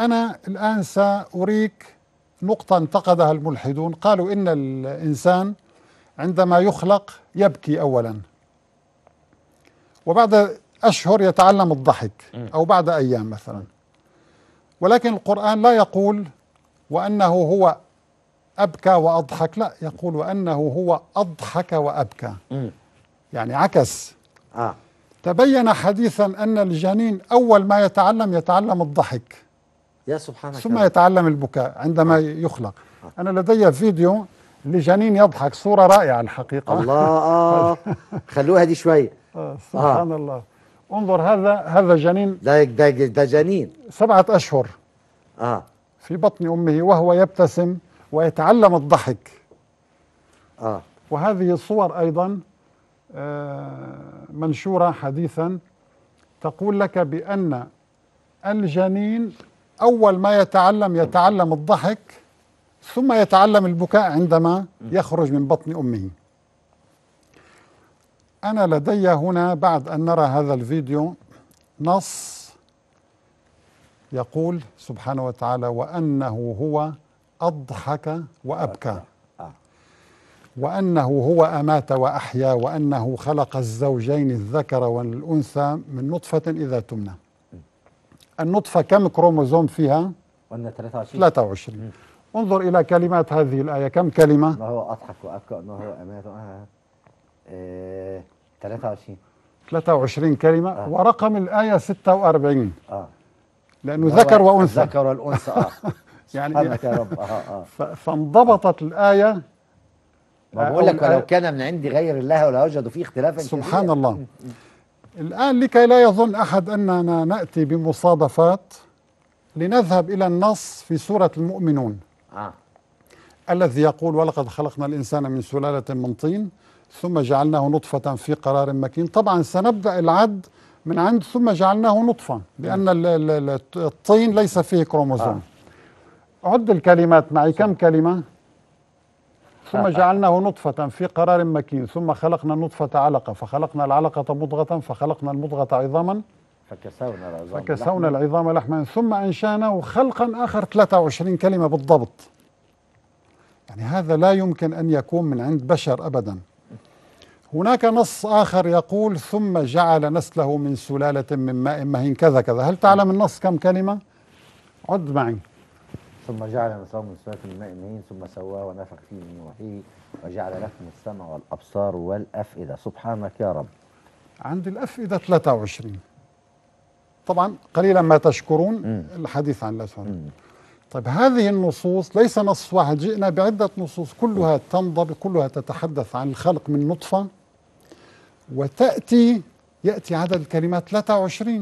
أنا الآن سأريك نقطة انتقدها الملحدون قالوا إن الإنسان عندما يخلق يبكي أولا وبعد أشهر يتعلم الضحك أو بعد أيام مثلا ولكن القرآن لا يقول وأنه هو أبكى وأضحك لا يقول وأنه هو أضحك وأبكى يعني عكس آه. تبين حديثا أن الجنين أول ما يتعلم يتعلم الضحك يا سبحانك ثم كلا. يتعلم البكاء عندما آه. يخلق آه. أنا لدي فيديو لجنين يضحك صورة رائعة الحقيقة الله آه خلوها دي شوية آه سبحان آه. الله انظر هذا هذا جنين ده ده ده جنين سبعة أشهر آه في بطن أمه وهو يبتسم ويتعلم الضحك آه وهذه الصور أيضا آه، منشورة حديثا تقول لك بأن الجنين أول ما يتعلم يتعلم الضحك ثم يتعلم البكاء عندما يخرج من بطن أمه أنا لدي هنا بعد أن نرى هذا الفيديو نص يقول سبحانه وتعالى وأنه هو أضحك وأبكى آه. وأنه هو أمات وأحيا وأنه خلق الزوجين الذكر والأنثى من نطفة إذا تمنى النطفة كم كروموزوم فيها؟ قلنا 23 23 مم. انظر إلى كلمات هذه الآية كم كلمة؟ ما هو أضحك وأبكى أنه هو أمات آه. آه. 23 23 كلمة آه. ورقم الآية 46 آه. لأنه ذكر وأنثى ذكر والأنثى آه. يعني يا رب آه آه. فانضبطت الآية ما بقول لك آه، ولو كان من عند غير الله ولا وجدوا فيه اختلافا سبحان الله الآن لكي لا يظن أحد أننا نأتي بمصادفات لنذهب إلى النص في سورة المؤمنون آه. الذي يقول ولقد خلقنا الإنسان من سلالة من طين ثم جعلناه نطفة في قرار مكين طبعا سنبدأ العد من عند ثم جعلناه نطفة لأن الطين ليس فيه كروموزوم آه. عد الكلمات معي كم كلمة ثم آه. جعلناه نطفة في قرار مكين ثم خلقنا النطفة علقة فخلقنا العلقة مضغة فخلقنا المضغة عظاما فكسونا العظام فكسونا لحماً العظام لحما ثم أنشأناه خلقا آخر 23 كلمة بالضبط يعني هذا لا يمكن أن يكون من عند بشر أبدا هناك نص آخر يقول ثم جعل نسله من سلالة من ماء مهين كذا كذا هل تعلم النص كم كلمة؟ عد معي ثم جعل نسوه من سورة الماء مهين ثم سواه ونفخ فيه من روحه وجعل لكم السمع والأبصار والأفئدة سبحانك يا رب عند الأفئدة 23 طبعا قليلا ما تشكرون الحديث عن الأسفل طيب هذه النصوص ليس نص واحد جئنا بعدة نصوص كلها تنضبط كلها تتحدث عن الخلق من نطفة وتأتي يأتي عدد الكلمات 23